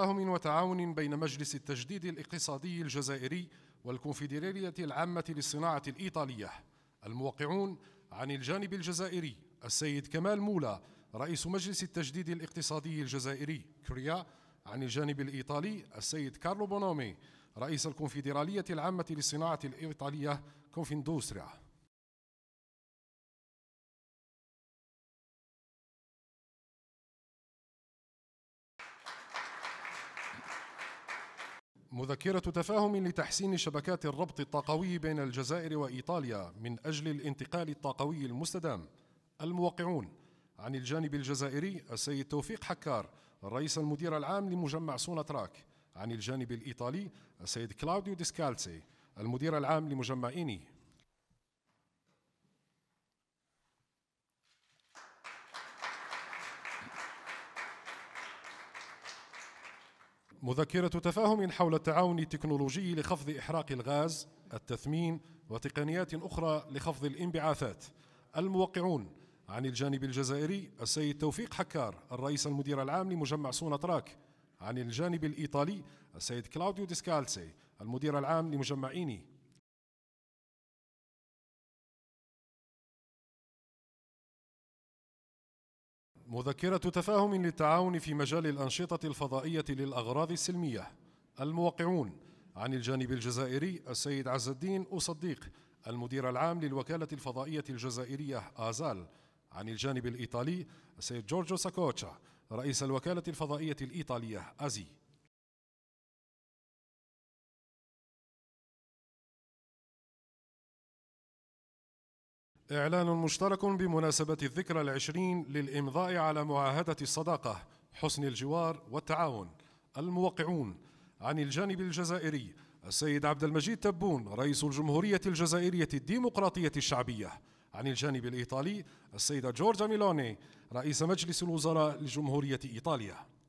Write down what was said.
تفاهم وتعاون بين مجلس التجديد الاقتصادي الجزائري والكونفدرالية العامة للصناعة الإيطالية الموقعون عن الجانب الجزائري السيد كمال مولا رئيس مجلس التجديد الاقتصادي الجزائري كريا عن الجانب الإيطالي السيد كارلو بونومي رئيس الكونفدرالية العامة للصناعة الإيطالية كونفندوستريا مذكرة تفاهم لتحسين شبكات الربط الطاقوي بين الجزائر وإيطاليا من أجل الانتقال الطاقوي المستدام الموقعون عن الجانب الجزائري السيد توفيق حكار رئيس المدير العام لمجمع سونا تراك عن الجانب الإيطالي السيد كلاوديو ديسكالسي المدير العام لمجمع إيني مذكرة تفاهم حول التعاون التكنولوجي لخفض إحراق الغاز، التثمين وتقنيات أخرى لخفض الانبعاثات. الموقعون عن الجانب الجزائري السيد توفيق حكار الرئيس المدير العام لمجمع سونا تراك. عن الجانب الإيطالي السيد كلاوديو ديسكالسي المدير العام لمجمع إيني. مذكرة تفاهم للتعاون في مجال الأنشطة الفضائية للأغراض السلمية الموقعون عن الجانب الجزائري السيد عز الدين أصديق المدير العام للوكالة الفضائية الجزائرية آزال عن الجانب الإيطالي السيد جورجو ساكوتشا رئيس الوكالة الفضائية الإيطالية أزي إعلان مشترك بمناسبة الذكرى العشرين للإمضاء على معاهدة الصداقة حسن الجوار والتعاون الموقعون عن الجانب الجزائري السيد عبد المجيد تبون رئيس الجمهورية الجزائرية الديمقراطية الشعبية عن الجانب الإيطالي السيدة جورجا ميلوني رئيس مجلس الوزراء لجمهورية إيطاليا